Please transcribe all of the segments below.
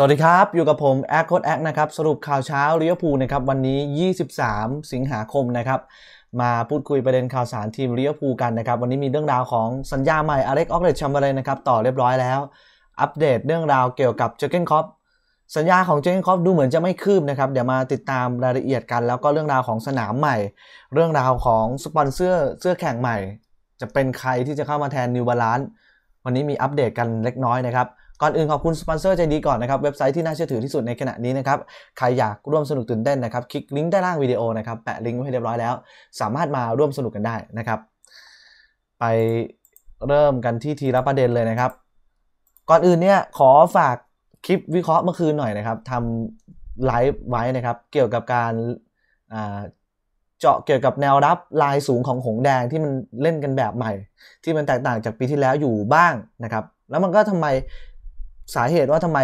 สวัสดีครับ อยู่กับผมแอคโคดแอคนะครับสรุปข่าวเช้าลิเวอร์พูลนะครับวันนี้ 23 สิงหาคมนะครับมาพูดคุยประเด็นข่าวสารทีมลิเวอร์พูลกันนะครับวันนี้มีเรื่องราวของสัญญาใหม่อเล็กออกเลชัมเบอร์นนะครับต่อเรียบร้อยแล้ว อัปเดตเรื่องราวเกี่ยวกับเจอเกนคอปสัญญาของเจอเกนคอปดูเหมือนจะไม่คืบนะครับเดี๋ยวมาติดตามรายละเอียดกัน แล้วก็เรื่องราวของสนามใหม่ เรื่องราวของสปอนเซอร์เสื้อแข่งใหม่ จะเป็นใครที่จะเข้ามาแทนนิวบาลานซ์วันนี้มีอัปเดตกันเล็กน้อยนะครับก่อนอื่นขอบคุณสปอนเซอร์ใจดีก่อนนะครับเว็บไซต์ที่น่าเชื่อถือที่สุดในขณะนี้นะครับใครอยากร่วมสนุกตื่นเต้นนะครับคลิกลิงก์ด้านล่างวิดีโอนะครับแปะลิงก์ไว้เรียบร้อยแล้ว สามารถมาร่วมสนุกกันได้นะครับ ไปเริ่มกันที่ทีละประเด็นเลยนะครับ ก่อนอื่นเนี่ยขอฝากคลิปวิเคราะห์เมื่อคืนหน่อยนะครับทำไลฟ์ไว้นะครับ เกี่ยวกับการเจาะเกี่ยวกับแนวรับลายสูงของหงแดงที่มันเล่นกันแบบใหม่ ที่มันแตกต่างจากปีที่แล้วอยู่บ้างนะครับแล้วมันก็ทำไมสาเหตุว่าทำไม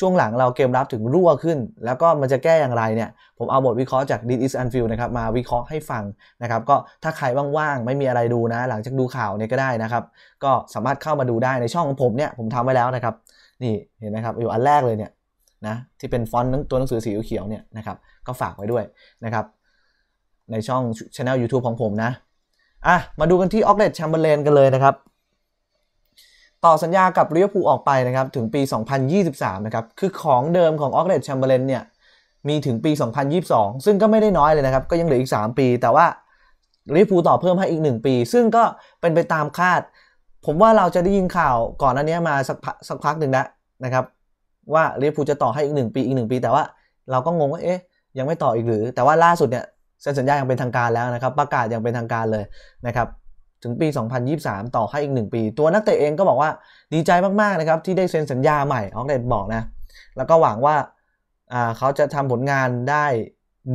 ช่วงหลังเราเกมรับถึงรั่วขึ้น แล้วก็มันจะแก้อย่างไรเนี่ยผมเอาบทวิเคราะห์จาก d i s Unfield นะครับ มาวิเคราะห์ให้ฟังนะครับ ก็ถ้าใครว่างๆ ไม่มีอะไรดูนะ หลังจากดูข่าวเนี่ยก็ได้นะครับ ก็สามารถเข้ามาดูได้ในช่องของผมเนี่ย ผมทำไว้แล้วนะครับ นี่เห็นไหมครับอยู่อันแรกเลยเนี่ยนะที่เป็นฟอนต์ตัวหนังสือสีเขียวเนี่ยนะครับก็ฝากไว้ด้วยนะครับ ในช่องช anel YouTube ของผมนะอ่ะมาดูกันที่ออกเลตแชมเบอร์เลนกันเลยนะครับต่อสัญญากับลิเวอร์พูลออกไปนะครับถึงปี 2023นะครับคือของเดิมของออกเดตแชมเบอร์เลนเนี่ยมีถึงปี 2022 ซึ่งก็ไม่ได้น้อยเลยนะครับ ก็ยังเหลืออีก 3 ปี แต่ว่าลิเวอร์พูลต่อเพิ่มให้อีก 1 ปี ซึ่งก็เป็นไปตามคาด ผมว่าเราจะได้ยินข่าวก่อนหน้านี้มาสักสักพักหนึ่งแล้วนะครับ ว่าลิเวอร์พูลจะต่อให้อีก1ปีอีก 1 ปี แต่ว่าเราก็งงว่าเอ๊ะยังไม่ต่ออีกหรือ แต่ว่าล่าสุดเนี่ยเซ็นสัญญาอย่างเป็นทางการแล้วนะครับประกาศอย่างเป็นทางการเลยนะครับถึงปี 2023 ต่อให้อีก 1 ปี ตัวนักเตะเองก็บอกว่าดีใจมากๆนะครับที่ได้เซ็นสัญญาใหม่ออกเดตบอกนะแล้วก็หวังว่าเขาจะทำผลงานได้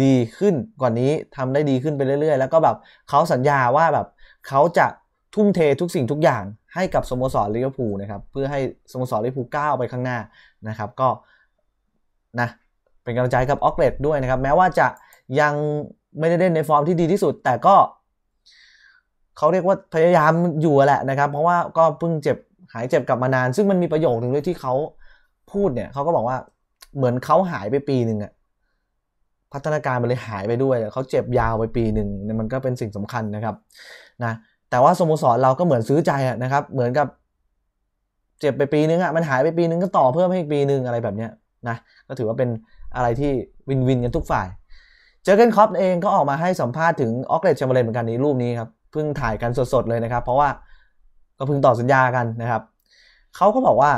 ดีขึ้นกว่านนี้ทำได้ดีขึ้นไปเรื่อย ๆ แล้วก็แบบเขาสัญญาว่าแบบเขาจะทุ่มเททุกสิ่งทุกอย่างให้กับสโมสรลิเวอร์พูลนะครับเพื่อให้สโมสรลิเวอร์พูลก้าวไปข้างหน้านะครับก็นะเป็นกำลังใจกับออกเดตด้วยนะครับแม้ว่าจะยังไม่ได้เล่นในฟอร์มที่ดีที่สุด แต่ก็เขาเรียกว่าพยายามอยู่แหละนะครับ เพราะว่าก็เพิ่งเจ็บหายเจ็บกลับมานาน ซึ่งมันมีประโยคหนึ่งด้วยที่เขาพูดเนี่ย เขาก็บอกว่าเหมือนเขาหายไปปีหนึ่งอะพัฒนาการมันเลยหายไปด้วยเขาเจ็บยาวไปปีหนึ่งมันก็เป็นสิ่งสำคัญนะครับนะแต่ว่าสโมสรเราก็เหมือนซื้อใจอะนะครับเหมือนกับเจ็บไปปีนึงอะมันหายไปปีนึงก็ต่อเพิ่มให้อีกปีนึงอะไรแบบเนี้ยนะก็ถือว่าเป็นอะไรที่วินวินกันทุกฝ่ายเจอเกนคอปเองก็ออกมาให้สัมภาษณ์ถึงออกเลตแชมเบอร์เลนเหมือนกันนี้รูปนี้ครับพิ่งถ่ายกันสดๆเลยนะครับ เพราะว่าก็เพิ่งต่อสัญญากันนะครับเขาก็บอกว่า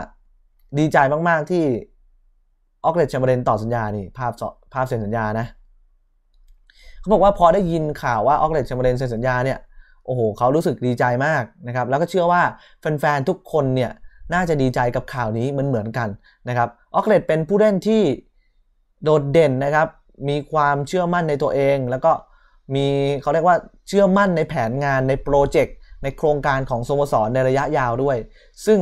ดีใจมาก ๆที่ออกเลตแชมเบอร์เลนต่อสัญญานี่ภาพภาพเซ็นสัญญานะเขาบอกว่าพอได้ยินข่าวว่าออกเลตแชมเบอร์เลนเซ็นสัญญาเนี่ยโอ้โหเขารู้สึกดีใจมากนะครับแล้วก็เชื่อว่าแฟนๆทุกคนเนี่ยน่าจะดีใจกับข่าวนี้มันเหมือนกันนะครับออกเลตเป็นผู้เล่นที่โดดเด่นนะครับ มีความเชื่อมั่นในตัวเองแล้วก็มีเขาเรียกว่าเชื่อมั่นในแผนงานในโปรเจกต์ในโครงการของสโมสรในระยะยาวด้วย ซึ่ง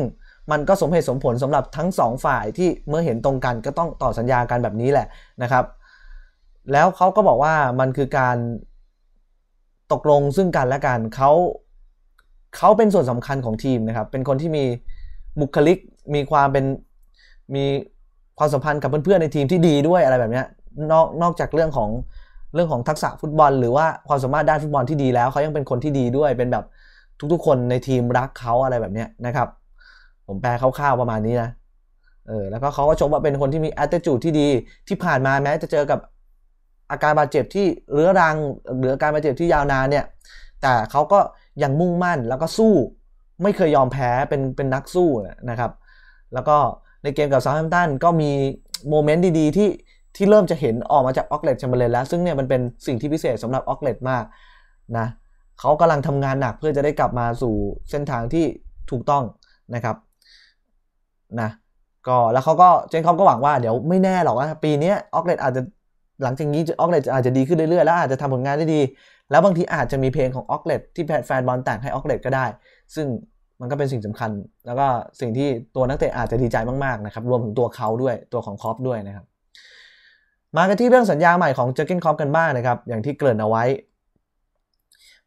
มันก็สมเหตุสมผลสำหรับทั้ง2ฝ่ายที่เมื่อเห็นตรงกันก็ต้องต่อสัญญากันแบบนี้แหละนะครับแล้วเขาก็บอกว่ามันคือการตกลงซึ่งกันและกันเขาเขาเป็นส่วนสำคัญของทีมนะครับ เป็นคนที่มีบุคลิก มีความเป็นมีความสัมพันธ์กับเพื่อนๆในทีมที่ดีด้วยอะไรแบบนี้นอกนอกจากเรื่องของเรื่องของทักษะฟุตบอลหรือว่าความสามารถด้านฟุตบอลที่ดีแล้วเขายังเป็นคนที่ดีด้วยเป็นแบบทุกๆ คนในทีมรักเขาอะไรแบบเนี้ยนะครับ ผมแปลคร่าวๆประมาณนี้นะเออแล้วก็เขาก็ชมว่าเป็นคนที่มี attitude ที่ดี ที่ผ่านมาแม้จะเจอกับอาการบาดเจ็บที่เรื้อรังหรืออาการบาดเจ็บที่ยาวนานเนี่ยแต่เขาก็ยังมุ่งมั่นแล้วก็สู้ไม่เคยยอมแพ้เป็นเป็นนักสู้นะครับแล้วก็ในเกมกับซาวแฮมตันก็มีโมเมนต์ดีๆที่ที่เริ่มจะเห็นออกมาจากออกเลตแชมเบอร์เลนแล้ว ซึ่งเนี่ยมันเป็นสิ่งที่พิเศษสำหรับออกเลตมากนะ เขากำลังทำงานหนักเพื่อจะได้กลับมาสู่เส้นทางที่ถูกต้องนะครับนะ ก็แล้วเขาก็เจนคอมก็หวังว่าเดี๋ยวไม่แน่หรอกว่าปีนี้ออกเลตอาจจะหลังจากนี้ออกเลตอาจจะดีขึ้นเรื่อยๆแล้วอาจจะทำผลงานได้ดี แล้วบางทีอาจจะมีเพลงของออกเลตที่แฟนบอลแต่งให้ออกเลตก็ได้ ซึ่งมันก็เป็นสิ่งสำคัญ แล้วก็สิ่งที่ตัวนักเตะอาจจะดีใจมากๆนะครับรวมถึงตัวเขาด้วยตัวของคอปด้วยนะครับมากันที่เรื่องสัญญาใหม่ของเจอร์เกนคอปกันบ้างนะครับ อย่างที่เกริ่นเอาไว้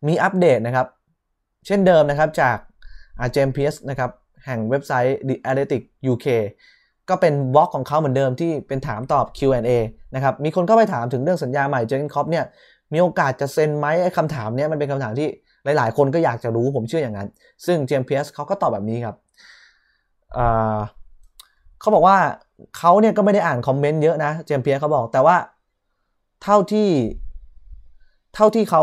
มีอัปเดตนะครับ เช่นเดิมนะครับจากอาเจมพีสนะครับ แห่งเว็บไซต์ The Athletic UK ก็เป็นบล็อกของเขาเหมือนเดิมที่เป็นถามตอบ Q&A นะครับ มีคนเข้าไปถามถึงเรื่องสัญญาใหม่เจอร์เกนคอปเนี่ยมีโอกาสจะเซ็นไหมไอ้คำถามนี้มันเป็นคำถามที่หลายๆคนก็อยากจะรู้ผมเชื่ออย่างนั้นซึ่งเจมพีสเขาก็ตอบแบบนี้ครับเขาบอกว่าเขาเนี่ยก็ไม่ได้อ่านคอมเมนต์เยอะนะเจมเพียเขาบอกแต่ว่าเท่าที่เท่าที่เขา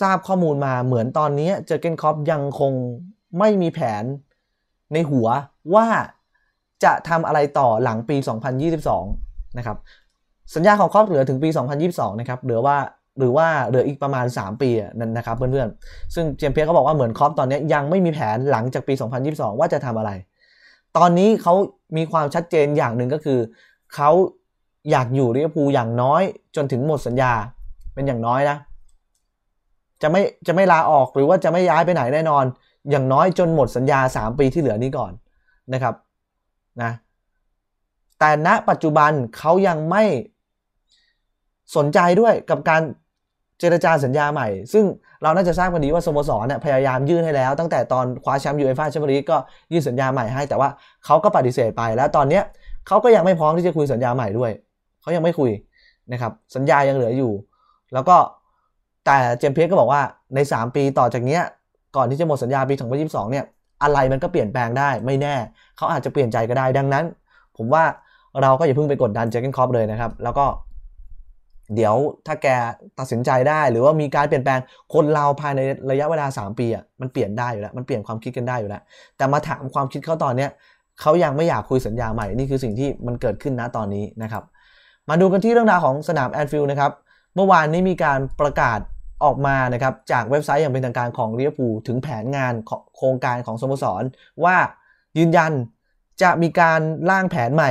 ทราบข้อมูลมาเหมือนตอนนี้เจอเกนคอปยังคงไม่มีแผนในหัวว่าจะทำอะไรต่อหลังปี 2022นะครับสัญญาของคอปเหลือถึงปี 2022นะครับเหลือว่าหรือว่าเหลืออีกประมาณ 3 ปีนั่นนะครับเพื่อนๆซึ่งเจมเพียเขาบอกว่าเหมือนคอปตอนนี้ยังไม่มีแผนหลังจากปี 2022 ว่าจะทำอะไร ตอนนี้เขามีความชัดเจนอย่างหนึ่งก็คือ เขาอยากอยู่ลิเวอร์พูลอย่างน้อย จนถึงหมดสัญญาเป็นอย่างน้อยนะจะไม่จะไม่ลาออกหรือว่าจะไม่ย้ายไปไหนแน่นอน อย่างน้อยจนหมดสัญญา 3 ปีที่เหลือนี้ก่อนนะครับนะแต่ณปัจจุบันเขายังไม่สนใจด้วยกับการจรจาสัญญาใหม่ ซึ่งเราน่าจะทราบกันดีว่าสโมสรเนี่ยพยายามยื่นให้แล้วตั้งแต่ตอนคว้าแชมป์ยูเอฟ่าแชมเปี้ยนลีกก็ยื่นสัญญาใหม่ให้ แต่ว่าเขาก็ปฏิเสธไป แล้วตอนเนี้ยเขาก็ยังไม่พร้อมที่จะคุยสัญญาใหม่ด้วยเขายังไม่คุยนะครับสัญญายังเหลืออยู่ แล้วก็แต่เจมเพ็ก็บอกว่าใน 3 ปีต่อจากเนี้ยก่อนที่จะหมดสัญญาปี2022เนี่ยอะไรมันก็เปลี่ยนแปลงได้ไม่แน่เขาอาจจะเปลี่ยนใจก็ได้ดังนั้น ผมว่าเราก็อย่าเพิ่งไปกดดันเจคเกนคอปเลยนะครับแล้วก็เดี๋ยวถ้าแกตัดสินใจได้หรือว่ามีการเปลี่ยนแปลงคนเราภายในระยะเวลา 3 ปีอ่ะมันเปลี่ยนได้อยู่แล้วมันเปลี่ยนความคิดกันได้อยู่แล้วแต่มาถามความคิดเขาตอนเนี้ยเขายังไม่อยากคุยสัญญาใหม่นี่คือสิ่งที่มันเกิดขึ้นนะตอนนี้นะครับมาดูกันที่เรื่องราวของสนามแอนฟิลด์นะครับเมื่อวานนี้มีการประกาศออกมานะครับ จากเว็บไซต์อย่างเป็นทางการของลเรียบูถึงแผนงานโครงการของสโมสรว่ายืนยันจะมีการร่างแผนใหม่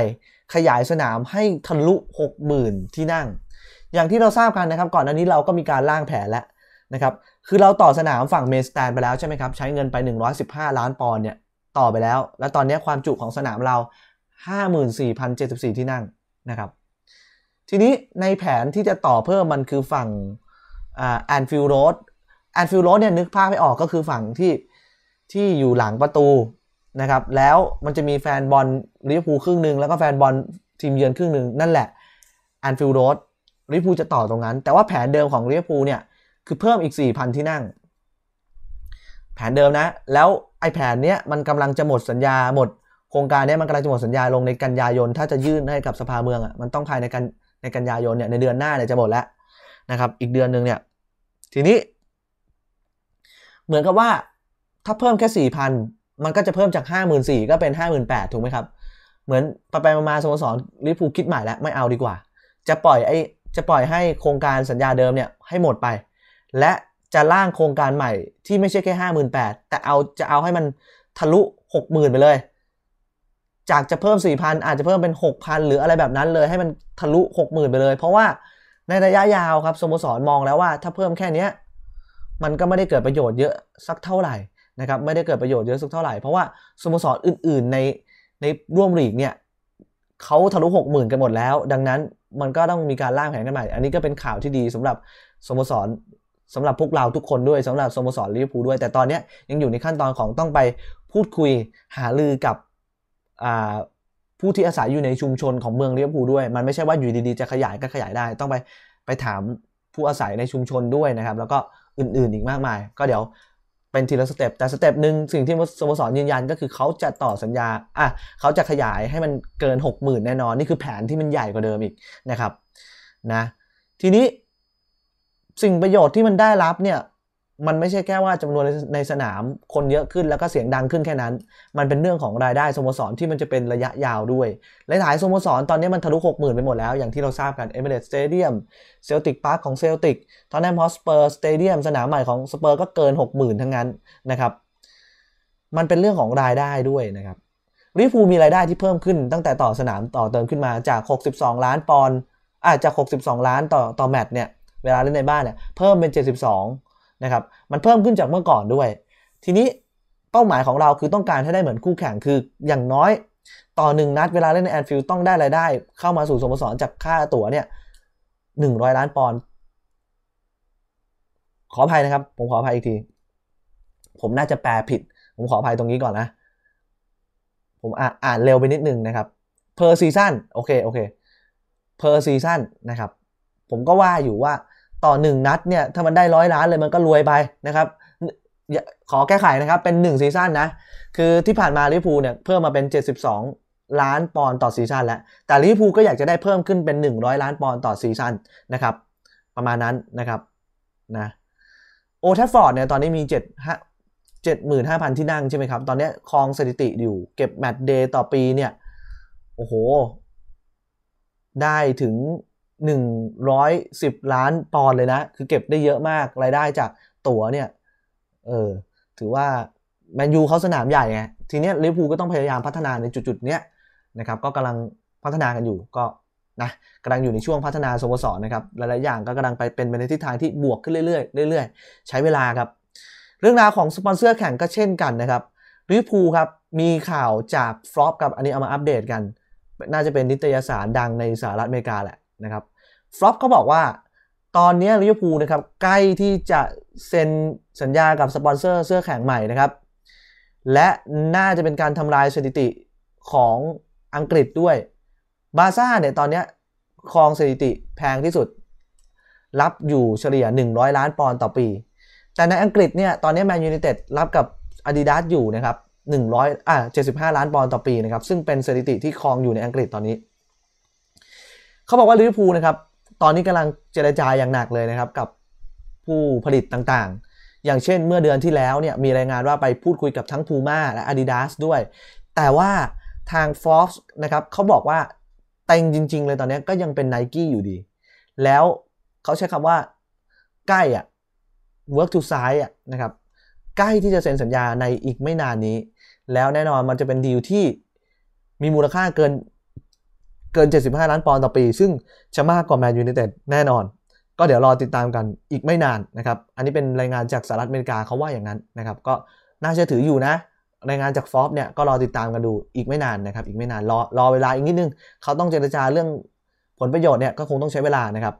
ขยายสนามให้ทะลุ60,000ที่นั่งอย่างที่เราทราบกันนะครับก่อนหน้านี้เราก็มีการล่างแผนแล้วนะครับคือเราต่อสนามฝั่งเมสแตนไปแล้วใช่ไหมครับ ใช้เงินไป 115 ล้านปอนด์เนี่ยต่อไปแล้ว และตอนนี้ความจุของสนามเรา 54,074 ที่นั่งนะครับทีนี้ในแผนที่จะต่อเพิ่มมันคือฝั่งแอนฟิลโรดแอนฟิลโรดเนี่ยนึกภาพไม่ออกก็คือฝั่งที่ที่อยู่หลังประตูนะครับแล้วมันจะมีแฟนบอลลิเวอร์พูลครึ่งหนึ่งแล้วก็แฟนบอลทีมเยือนครึ่งหนึ่งนั่นแหละแอนฟิลโรดลิเวอร์พูลจะต่อตรงนั้น แต่ว่าแผนเดิมของลิเวอร์พูลเนี่ยคือเพิ่มอีก4,000ที่นั่ง แผนเดิมนะ แล้วไอ้แผนเนี้ยมันกำลังจะหมดสัญญาหมดโครงการเนี้ยมันกำลังจะหมดสัญญาลงในกันยายนถ้าจะยื่นให้กับสภาเมืองอะ่ะมันต้องภายในกันในกันยายนเนี่ยในเดือนหน้าเนี่ยจะหมดแล้วนะครับอีกเดือนหนึ่งเนี่ยทีนี้ เหมือนกับว่า ถ้าเพิ่มแค่4,000มันก็จะเพิ่มจาก5น0 0 0ก็เป็น 58,000ถูกไหมครับ เหมือนไปไปมาสโมสรลิเวอร์พูลคิดใหม่แล้วไม่เอาดีกว่า จะปล่อยไอจะปล่อยให้โครงการสัญญาเดิมเนี่ยให้หมดไป และจะร่างโครงการใหม่ที่ไม่ใช่แค่ 58,000แต่เอาจะเอาให้มันทะลุ60,000 ไปเลย จากจะเพิ่ม4,000อาจจะเพิ่มเป็น6,000 หรืออะไรแบบนั้นเลยให้มันทะลุ 60,000 ไปเลย เพราะว่าในระยะยาวครับสโมสรมองแล้วว่าถ้าเพิ่มแค่นี้มันก็ไม่ได้เกิดประโยชน์เยอะสักเท่าไหร่นะครับไม่ได้เกิดประโยชน์เยอะสักเท่าไหร่เพราะว่าสโมสรอื่นๆในในร่วมลีกเนี่ยเขาทะลุหกหมื่นกันหมดแล้ว ดังนั้นมันก็ต้องมีการร่างแผนกันใหม่ อันนี้ก็เป็นข่าวที่ดีสำหรับสโมสรสำหรับพวกเราทุกคนด้วย สำหรับสโมสรลิเวอร์พูลด้วย แต่ตอนนี้ยังอยู่ในขั้นตอนของต้องไปพูดคุยหาลือกับผู้ที่อาศัยอยู่ในชุมชนของเมืองลิเวอร์พูลด้วยมันไม่ใช่ว่าอยู่ดีๆจะขยายก็ขยายได้ ต้องไปไปถามผู้อาศัยในชุมชนด้วยนะครับแล้วก็อื่นๆอีกมากมายก็เดี๋ยวเป็นทีละสเต็ป แต่สเต็ปหนึ่งสิ่งที่สโมสรยืนยันก็คือเขาจะต่อสัญญาอ่ะเขาจะขยายให้มันเกิน6 0,000แน่นอน นี่คือแผนที่มันใหญ่กว่าเดิมอีกนะครับนะทีนี้สิ่งประโยชน์ที่มันได้รับเนี่ยมันไม่ใช่แค่ว่าจำนวนในสนามคนเยอะขึ้นแล้วก็เสียงดังขึ้นแค่นั้น มันเป็นเรื่องของรายได้สโมสรที่มันจะเป็นระยะยาวด้วยหลายๆสโมสรตอนนี้มันทะลุ6 0,000ไปหมดแล้วอย่างที่เราทราบกันเอเมเรตสเตเดียมเซลติกพาร์คของเซลติกตอนนี้ฮอสเปอร์สเตเดียมสนามใหม่ของสเปอร์ก็เกิน 60,000 ทั้งนั้น นะครับ มันเป็นเรื่องของรายได้ด้วยนะครับลิฟูมีรายได้ที่เพิ่มขึ้นตั้งแต่ต่อสนามต่อเติมขึ้นมาจาก62 ล้านปอนด์อาจจะก62 ล้านต่อต่อแมตช์เนี่ยเวลาเล่นในบ้านเนี่ยเพิ่มเป็น 72ะครับมันเพิ่มขึ้นจากเมื่อก่อนด้วย ทีนี้เป้าหมายของเราคือต้องการให้ได้เหมือนคู่แข่ง คืออย่างน้อยต่อหนึ่งนัดเวลาเล่นในแอนฟิลด์ต้องได้รายได้ เข้ามาสู่สโมสรจากค่าตั๋วเนี่ยหนึ่งร้อยล้านปอนด์ขออภัยนะครับ ผมขออภัยอีกที ผมน่าจะแปลผิด ผมขออภัยตรงนี้ก่อนนะ ผมอ่านเร็วไปนิดนึงนะครับ per season โอเคโอเค per season นะครับผมก็ว่าอยู่ว่าต่อ 1 นัดเนี่ยถ้ามันได้ร้อยล้านเลยมันก็รวยไปนะครับ ขอแก้ไขนะครับเป็น 1 ซีซั่นนะ คือที่ผ่านมาลิพูเนี่ยเพิ่มมาเป็น 72 ล้านปอนด์ต่อซีซั่นแล้ว แต่ลิพูก็อยากจะได้เพิ่มขึ้นเป็น 100 ล้านปอนด์ต่อซีซั่นนะครับ ประมาณนั้นนะครับนะโอทัฟฟอร์ดเนี่ยตอนนี้มี7 75,000 ที่นั่งใช่ไหมครับ ตอนนี้คลองสถิติอยู่เก็บแมตช์เดย์ต่อปีเนี่ย โอ้โหได้ถึง110 ล้านปอนด์เลยนะ คือเก็บได้เยอะมาก รายได้จากตั๋วเนี่ย เออ ถือว่าแมนยูเขาสนามใหญ่ไง ทีเนี้ยลิเวอร์พูลก็ต้องพยายามพัฒนาในจุดๆ เนี้ยนะครับ ก็กำลังพัฒนากันอยู่ ก็นะกำลังอยู่ในช่วงพัฒนาสโมสรนะครับหลายๆ อย่างก็กำลังไปเป็นไปในทิศทางที่บวกขึ้นเรื่อยๆ เรื่อยๆ ใช้เวลาครับ เรื่องราวของสปอนเซอร์แข่งก็เช่นกันนะครับ ลิเวอร์พูลครับ มีข่าวจากฟลอปกับอันนี้เอามาอัปเดตกัน น่าจะเป็นนิตยสารดังในสหรัฐอเมริกาแหละนะครับฟลอปก็บอกว่า ตอนนี้ลิเวอร์พูลนะครับใกล้ที่จะเซ็นสัญญากับสปอนเซอร์เสื้อแข่งใหม่นะครับและน่าจะเป็นการทำลายสถิติของอังกฤษด้วยบาซ่าเนี่ยตอนนี้ครองสถิติแพงที่สุด รับอยู่เฉลี่ย 100 ล้านปอนด์ต่อปี แต่ในอังกฤษเนี่ยตอนนี้แมนยูไนเต็ดรับกับอาดิดาสอยู่นะครับ 100 อ่า 75 ล้านปอนด์ต่อปีนะครับซึ่งเป็นสถิติที่ครองอยู่ในอังกฤษตอนนี้เขาบอกว่าลิเวอร์พูลนะครับตอนนี้กำลังเจรจาอย่างหนักเลยนะครับกับผู้ผลิตต่างๆ อย่างเช่นเมื่อเดือนที่แล้วเนี่ยมีรายงานว่าไปพูดคุยกับทั้งพูม่าและ Adidas ด้วย แต่ว่าทาง f o ร์ e นะครับเขาบอกว่าเต็งจริงๆเลยตอนนี้ก็ยังเป็น n i กี้อยู่ดี แล้วเขาใช้คำว่าใกล้อะ work to size อะนะครับใกล้ที่จะเซ็นสัญญาในอีกไม่นานนี้ แล้วแน่นอนมันจะเป็นดีลที่มีมูลค่าเกินเกิน 75 ล้าน ปอนด์ ต่อ ปี ซึ่งจะมากกว่าแมนยูไนเต็ด แน่นอน ก็ เดี๋ยว รอ ติดตามกันอีกไม่นาน นะครับ อันนี้เป็นรายงานจากสหรัฐอเมริกาเขา ว่าอย่างนั้น นะครับ ก็น่าเชื่อถืออยู่นะ รายงานจาก ฟอร์บเนี่ย ก็ รอ ติดตาม กัน ดูอีกไม่นาน นะครับ อีก ไม่นาน รอ รอ เวลาอีก นิดนึง เขาต้อง เจรจา เรื่องผลประโยชน์ เนี่ย ก็คงต้องใช้เวลา นะครับ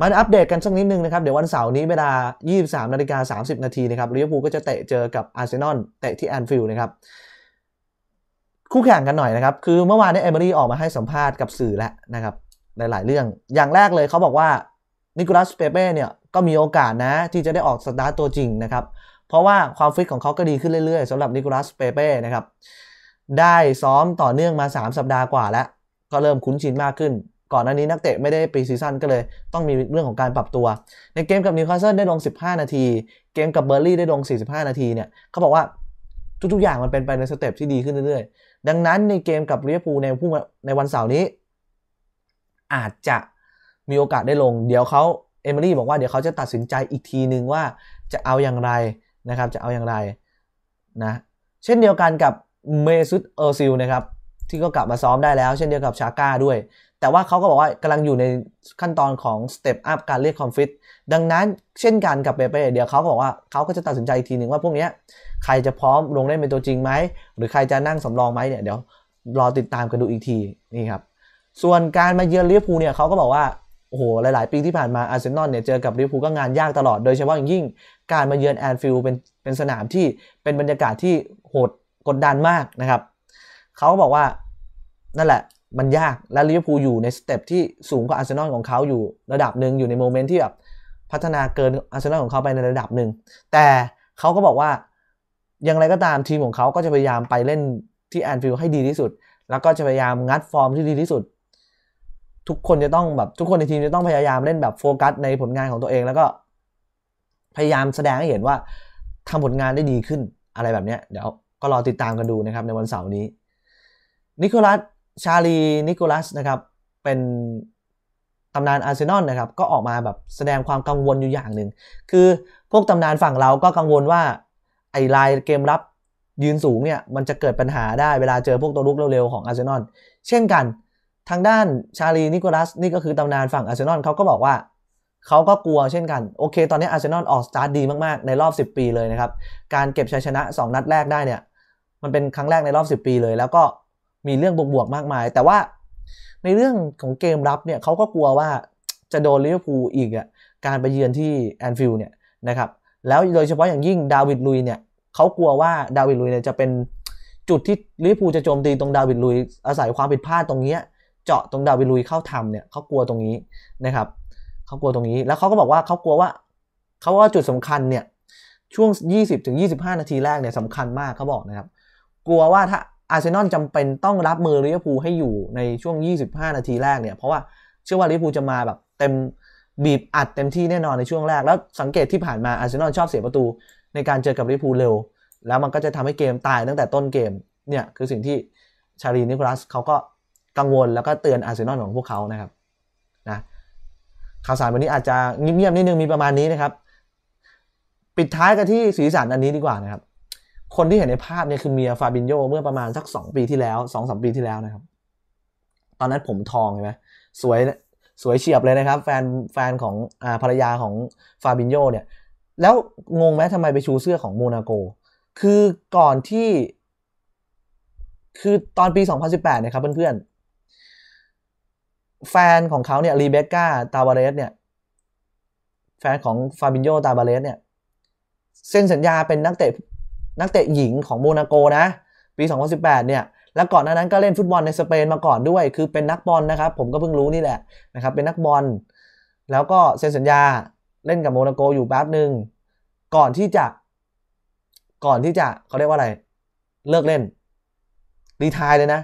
มาอัปเดตกัน สัก นิดนึงนะครับ เดี๋ยว วันเสาร์นี้ เวลา 23นาฬิกา30นาทีนะครับลิเวอร์พูลก็จะเตะเจอกับอาร์เซนอลเตะที่แอนฟิลด์นะครับคู่แข่งกันหน่อยนะครับ คือเมื่อวานนี้เอเมอรี่ออกมาให้สัมภาษณ์กับสื่อแล้วนะครับในหลายเรื่อง อย่างแรกเลยเขาบอกว่านิโคลัสเปเป้เนี่ยก็มีโอกาสนะที่จะได้ออกสตาร์ตตัวจริงนะครับ เพราะว่าความฟิตของเขาก็ดีขึ้นเรื่อยๆสำหรับนิโคลัสเปเป้นะครับได้ซ้อมต่อเนื่องมา 3 สัปดาห์กว่าแล้ว ก็เริ่มคุ้นชินมากขึ้น ก่อนหน้านี้นักเตะไม่ได้ปีซีซั่นก็เลยต้องมีเรื่องของการปรับตัวในเกมกับนิวคาสเซิลได้ลง 15 นาทีเกมกับเบอร์ลี่ได้ลง 45 นาทีเนี่ยเขาบอกว่าทุก ๆอย่างมันเป็นไปในสเต็ปที่ดีขึ้นเรื่อยๆดังนั้นในเกมกับเวอร์ูในพุ่งในวันเสาร์นี้ อาจจะมีโอกาสได้ลง เดี๋ยวเขาเอมิลี่บอกว่าเดี๋ยวเขาจะตัดสินใจอีกทีนึงว่าจะเอาอย่างไรนะครับ จะเอาอย่างไรนะเช่นเดียวกันกับเมซุตเออร์ซิลนะครับที่ก็กลับมาซ้อมได้แล้ว เช่นเดียวกับชาก้าด้วย แต่ว่าเขาก็บอกว่ากำลังอยู่ในขั้นตอนของสเต็ปอัพการเรียกคอมฟิตดังนั้นเช่นกันกับเปเป้เดี๋ยวเขาบอกว่าเขาก็จะตัดสินใจอีกทีหนึ่งว่าพวกนี้ใครจะพร้อมลงเล่นเป็นตัวจริงไหมหรือใครจะนั่งสำรองไหมเนี่ยเดี๋ยวรอติดตามกันดูอีกทีนี่ครับส่วนการมาเยือนลิเวอร์พูลเนี่ยเขาก็บอกว่าโอ้โหหลายๆปีที่ผ่านมาอาร์เซนอลเนี่ยเจอกับลิเวอร์พูลก็งานยากตลอด โดยเฉพาะอย่างยิ่งการมาเยือนแอนฟิลด์เป็นเป็นสนามที่เป็นบรรยากาศที่โหดกดดันมากนะครับเขาก็บอกว่านั่นแหละ มันยากและลิเวอร์พูลอยู่ในสเต็ปที่สูงกว่าอาร์เซนอลของเขาอยู่ระดับหนึ่งอยู่ในโมเมนต์ที่แบบพัฒนาเกินอาร์เซนอลของเขาไปในระดับหนึ่งแต่เขาก็บอกว่าอย่างไรก็ตามทีมของเขาก็จะพยายามไปเล่นที่แอนฟิลด์ให้ดีที่สุด แล้วก็จะพยายามงัดฟอร์มที่ดีที่สุดทุกคนจะต้องแบบทุกคนในทีมจะต้องพยายามเล่นแบบโฟกัสในผลงานของตัวเอง แล้วก็พยายามแสดงให้เห็นว่าทำผลงานได้ดีขึ้นอะไรแบบนี้เดี๋ยวก็รอติดตามกันดูนะครับในวันเสาร์นี้นิโคลัสชาลีนิโคลัสนะครับเป็นตำนานอาร์เซนอลนะครับก็ออกมาแบบแสดงความกังวลอยู่อย่างหนึ่ง คือพวกตำนานฝั่งเราก็กังวลว่าไอ้ลายเกมรับยืนสูงเนี่ย มันจะเกิดปัญหาได้เวลาเจอพวกตัวลุกเร็วๆของอาร์เซนอลเช่นกันทางด้านชาลีนิโคลัสนี่ก็คือตำนานฝั่งอาร์เซนอลเขาก็บอกว่า เขาก็กลัวเช่นกัน โอเค ตอนนี้อาร์เซนอลออกสตาร์ทดีมากๆ ในรอบ 10 ปีเลยนะครับการเก็บชัยชนะ 2 นัดแรกได้เนี่ยมันเป็นครั้งแรกในรอบ 10 ปีเลยแล้วก็มีเรื่องบวกๆมากมายแต่ว่าในเรื่องของเกมรับเนี่ยเขาก็กลัวว่าจะโดนลิเวอร์พูลอีกอ่ะการไปเยือนที่แอนฟิลด์เนี่ยนะครับแล้วโดยเฉพาะอย่างยิ่งดาวิดลุยเนี่ยเขากลัวว่าดาวิดลุยเนี่ยจะเป็นจุดที่ลิเวอร์พูลจะโจมตีตรงดาวิดลุยอาศัยความผิดพลาดตรงนี้เจาะตรงดาวิดลุยเข้าทำเนี่ยเขากลัวตรงนี้นะครับเขากลัวตรงนี้แล้วเขาก็บอกว่าเขากลัวว่าเขาว่าจุดสำคัญเนี่ยช่วง 20-25 นาทีแรกเนี่ยสำคัญมากเขาบอกนะครับกลัวว่าถ้าอาร์เซนอลจำเป็นต้องรับมือลิเวอร์พูลให้อยู่ในช่วง 25 นาทีแรกเนี่ย เพราะว่าเชื่อว่าลิเวอร์พูลจะมาแบบเต็มบีบอัดเต็มที่แน่นอนในช่วงแรก แล้ว สังเกตที่ผ่านมาอาร์เซนอลชอบเสียประตูในการเจอกับลิเวอร์พูลเร็ว แล้วมันก็จะทำให้เกมตายตั้งแต่ต้นเกมเนี่ยคือสิ่งที่ชาลีนิโคลัสเขาก็กังวลแล้วก็เตือนอาร์เซนอลของพวกเขานะครับนะข่าวสารวันนี้อาจจะเงียบๆนิดนึงมีประมาณนี้นะครับปิดท้ายกันที่สีสันอันนี้ดีกว่านะครับคนที่เห็นในภาพเนี่ยคือเมียฟาบินโยเมื่อประมาณสักสองปีที่แล้วสองสามปีที่แล้วนะครับ ตอนนั้นผมทองใช่ไหมสวยสวยเฉียบเลยนะครับ แฟนแฟนของอภรรยาของฟาบินโย เนี่ยแล้วงงไหมทำไมไปชูเสื้อของโมนาโก คือก่อนที่ คือตอนปี 2018นะครับเพื่อนๆแฟนของเขาเนี่ยรีเบคก้าตาบาเรสเนี่ย แฟนของฟาบินโยตาบาเรส เนี่ยเซ็นสัญญาเป็นนักเตะนักเตะหญิงของโมนาโกนะปี 2018 เนี่ย แล้วก่อนหน้านั้นก็เล่นฟุตบอลในสเปนมาก่อนด้วยคือเป็นนักบอลนะครับ ผมก็เพิ่งรู้นี่แหละนะครับเป็นนักบอล แล้วก็เซ็นสัญญาเล่นกับโมนาโกอยู่แป๊บหนึ่งก่อนที่จะก่อนที่จะเขาเรียกว่าอะไร เลิกเล่น รีทายเลยนะ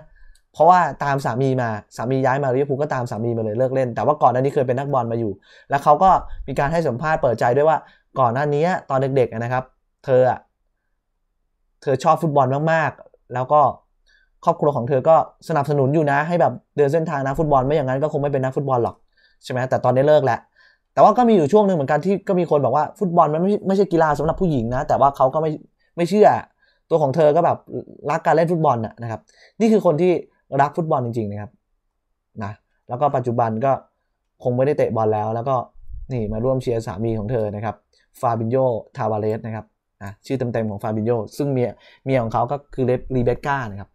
เพราะว่าตามสามีมาสามีย้ายมาลิเวอร์พูลก็ตามสามีมาเลย เลิกเล่นแต่ว่าก่อนหน้านี้เคยเป็นนักบอลมาอยู่ แล้วเขาก็มีการให้สัมภาษณ์เปิดใจด้วยว่าก่อนหน้านี้ตอนเด็กๆนะครับเธออะเธอชอบฟุตบอลมาก ๆ แล้วก็ครอบครัวของเธอก็สนับสนุนอยู่นะ ให้แบบเดินเส้นทางนักฟุตบอล ไม่อย่างนั้นก็คงไม่เป็นนักฟุตบอลหรอก ใช่ไหมแต่ตอนนี้เลิกแล้ว แต่ว่าก็มีอยู่ช่วงหนึ่งเหมือนกันที่ก็มีคนบอกว่าฟุตบอลมันไม่ไม่ใช่กีฬาสำหรับผู้หญิงนะ แต่ว่าเขาก็ไม่ไม่เชื่อ ตัวของเธอก็แบบรักการเล่นฟุตบอลนะครับ นี่คือคนที่รักฟุตบอลจริง ๆนะครับ นะ แล้วก็ปัจจุบันก็คงไม่ได้เตะบอลแล้ว แล้วก็นี่มาร่วมเชียร์สามีของเธอนะครับ ฟาบินโยทาวาเลสนะครับนะชื่อเต็มๆของฟาบิโยซึ่งเมีย เมียของเขาก็คือเลรีเบคก้า นะครับ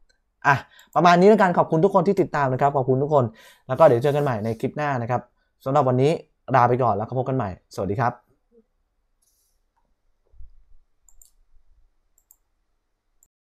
อ่ะ ประมาณนี้แล้วกัน ขอบคุณทุกคนที่ติดตามนะครับ ขอบคุณทุกคน แล้วก็เดี๋ยวเจอกันใหม่ในคลิปหน้านะครับสำหรับวันนี้ ลาไปก่อนแล้วก็พบกันใหม่ สวัสดีครับ